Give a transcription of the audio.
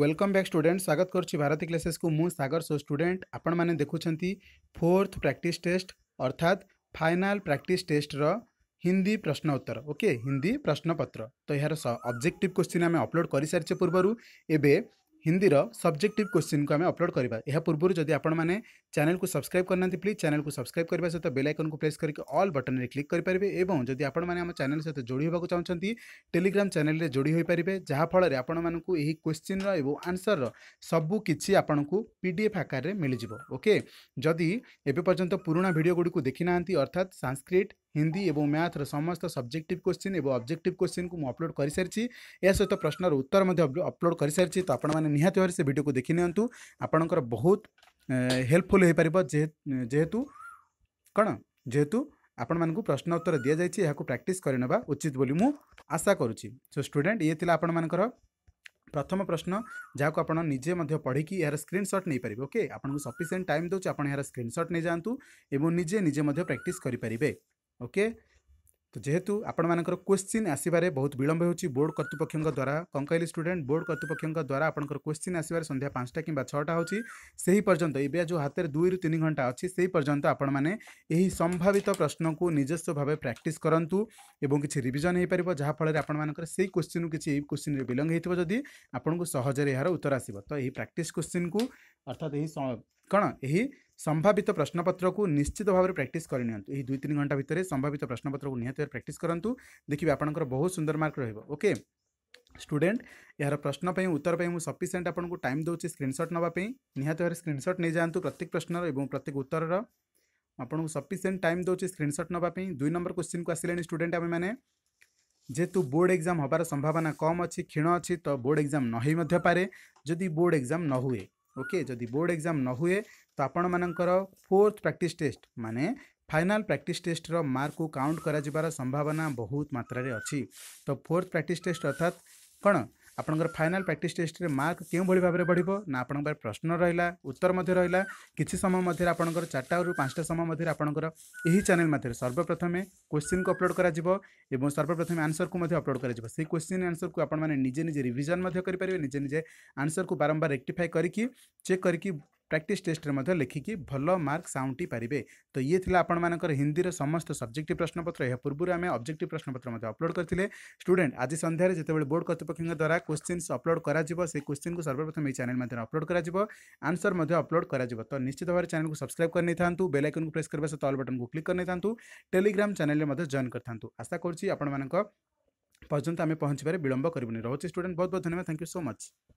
welcome back student स्वागत करुच्ची Bharti classes को मुझ सगर सो स्टूडेंट आपण मैंने देखुं फोर्थ प्राक्ट टेस्ट अर्थात फाइनाल प्राक्ट टेस्टर हिंदी प्रश्न उत्तर ओके हिंदी प्रश्नपत्र तो यार अब्जेक्टिव क्वेश्चन आम अपलोड कर सारी पूर्व एवं हिंदी सब्जेक्ट क्वेश्चन को आम अपलोड करवा यह पूर्व जदि आपने चैनल को सब्सक्राइब करना प्लीज चैनल को सब्सक्राइब करने सहित बेल आइकन को प्रेस करके अल् बटन में क्लिक करेंगे और जदि आपने चेल सहित जोड़ी होगा चाहते टेलीग्राम चेल में जोड़ी हो पारे जहाँफल आपण क्वेश्चन और आंसर सबू किसी आपन को पीडीएफ आकार में मिलजे ओके जदि एबे पुराणा भिडियो गुड़ी देखी ना अर्थात संस्कृत हिंदी और मैथ्र समस्त सब्जेक्ट क्वेश्चन और अब्जेक्ट क्वेश्चन को अपलोड कर सारी सहित प्रश्नर उत्तर अपलोड कर सारी तो आपत भाव से भिड को देखी निपर बहुत हेल्पफुल हो पार जेहेतु कौन जेहेतु आपण मूँ प्रश्न उत्तर दि जाए यह प्राक्ट कर उचित बोली मुझे आशा करुच्ची सो स्टूडेंट ये थी आपर प्रथम प्रश्न जहाँ आप निजे पढ़ी यार स्क्रीनसट नहीं पारे ओके आपको सफिसीय टाइम दूसरे आप स्क्रीनसट नहीं जातु और निजे निजे प्राक्ट करेंगे ओके तो जेहेतु आपर क्वेश्चन आसवे बहुत विलंब हो बोर्ड करतृपक्ष द्वारा कौन कहली स्टूडेंट बोर्ड करतृपक्ष द्वारा आप क्वेश्चन आसवे सन्ध्या पांचटा कि छटा होर्यंत ये जो हाथ में दुई रू तीन घंटा अच्छे से ही पर्यंत आपई संभावित प्रश्न को निजस्व भाव में प्राक्ट करूँ और किसी रिविजन हो पार जहाँ फल से क्वेश्चन किसी क्वेश्चन में विलंब होती आपको सहजे यार उत्तर आसो तो यही प्राक्ट क्वेश्चन को अर्थात यही କ'ଣ ଏହି ସମ୍ଭାବିତ ପ୍ରଶ୍ନପତ୍ରକୁ ନିଶ୍ଚିତ ଭାବରେ ପ୍ରାକ୍ଟିସ୍ କରିନିଅନ୍ତୁ ଏହି ଦୁଇ ତିନି ଘଣ୍ଟା ଭିତରେ ସମ୍ଭାବିତ ପ୍ରଶ୍ନପତ୍ରକୁ ନିହାତି ଭାବରେ ପ୍ରାକ୍ଟିସ୍ କରନ୍ତୁ ଦେଖିବେ ଆପଣଙ୍କର ବହୁତ ସୁନ୍ଦର ମାର୍କ ରହିବ ଓକେ ଷ୍ଟୁଡେଣ୍ଟ ଏହାର ପ୍ରଶ୍ନ ପାଇଁ ଉତ୍ତର ପାଇଁ ମୁଁ ସଫିସିଏଣ୍ଟ ଆପଣଙ୍କୁ ଟାଇମ୍ ଦେଉଛି ସ୍କ୍ରିନ୍ସଟ୍ ନେବା ପାଇଁ ନିହାତି ଭାବରେ ସ୍କ୍ରିନ୍ସଟ୍ ନେଇଯାଆନ୍ତୁ ପ୍ରତ୍ୟେକ ପ୍ରଶ୍ନର ଏବଂ ପ୍ରତ୍ୟେକ ଉତ୍ତରର ଆପଣଙ୍କୁ ସଫିସିଏଣ୍ଟ ଟାଇମ୍ ଦେଉଛି ସ୍କ୍ରିନ୍ସଟ୍ ନେବା ପାଇଁ ଦୁଇ ନମ୍ବର କ୍ୱେଶ୍ଚିନ୍କୁ ଆସିଲେଣି ଷ୍ଟୁଡେଣ୍ଟ ଆମେମାନେ ଯେହେତୁ ବୋର୍ଡ଼ ଏକ୍ଜାମ୍ ହେବାର ସମ୍ଭାବନା କମ୍ ଅଛି କ୍ଷୀଣ ଅଛି ତ ବୋର୍ଡ଼ ଏକ୍ଜାମ୍ ନ ହୋଇ ମଧ୍ୟ ପାରେ ଯଦି ବୋର୍ଡ଼ ଏକ୍ଜାମ୍ ନ ହୁଏ ओके जदि बोर्ड एग्जाम न हुए तो आपण मानकर फोर्थ प्राक्ट टेस्ट माने फाइनाल प्राक्ट टेस्टर मार्क को काउंट कर संभावना बहुत मात्रा अच्छी तो फोर्थ प्राक्ट टेस्ट अर्थात कौन আপনকৰ ফাইনাল প্ৰেক্টিছ টেষ্টৰ মাৰ্ক কিয় বহলভাৱে बढিব না আপোনকৰ প্ৰশ্ন ৰহিলা উত্তৰ মদ্ধে ৰহিলা কিছি সময় মদ্ধে আপোনকৰ 4 আৰু 5 টা সময় মদ্ধে আপোনকৰ এই চেনেল মদ্ধে सर्वप्रथमে কোৱেশ্চন কো আপলোড কৰা যিবো এবোৰ सर्वप्रथमে আনসার কো মদ্ধে আপলোড কৰি যিবো সেই কোৱেশ্চন আৰু আনসার কো আপোন মানে নিজ নিজ ৰিভিজন মদ্ধে কৰি পৰিব নিজ নিজ আনসার কো বৰম্বাৰ ৰেক্টিফাই কৰি কি চেক কৰি কি प्राक्ट टेस्ट में लिखिकी भल मार्क साउंटी पारे तो ये आपर हिंदी समस्त सब्जेक्ट प्रश्नपत्र यह पूर्व आम अब्जेक्ट प्रश्नपत्र अपलोड करते स्टूडेंट आज सन्धार जो बोर्ड करतृपक्ष द्वारा क्वेश्चन अपलोड करोश्चिन् सर्वप्रथम ये चैनल मध्यम अपलोड होन्सर अपलोड हो तो निश्चित भाव चैनल को सब्सक्राइब करने था बेलैकन को प्रेस करने सहित अल बटन को क्लिक करने था टेलीग्राम चैनल में जॉन कर था आशा करूँ करुँ आपर्यंत आम पहुँचवे विलंब करूँ रोचे स्टूडेंट बहुत बहुत धन्यवाद थैंक यू सो मच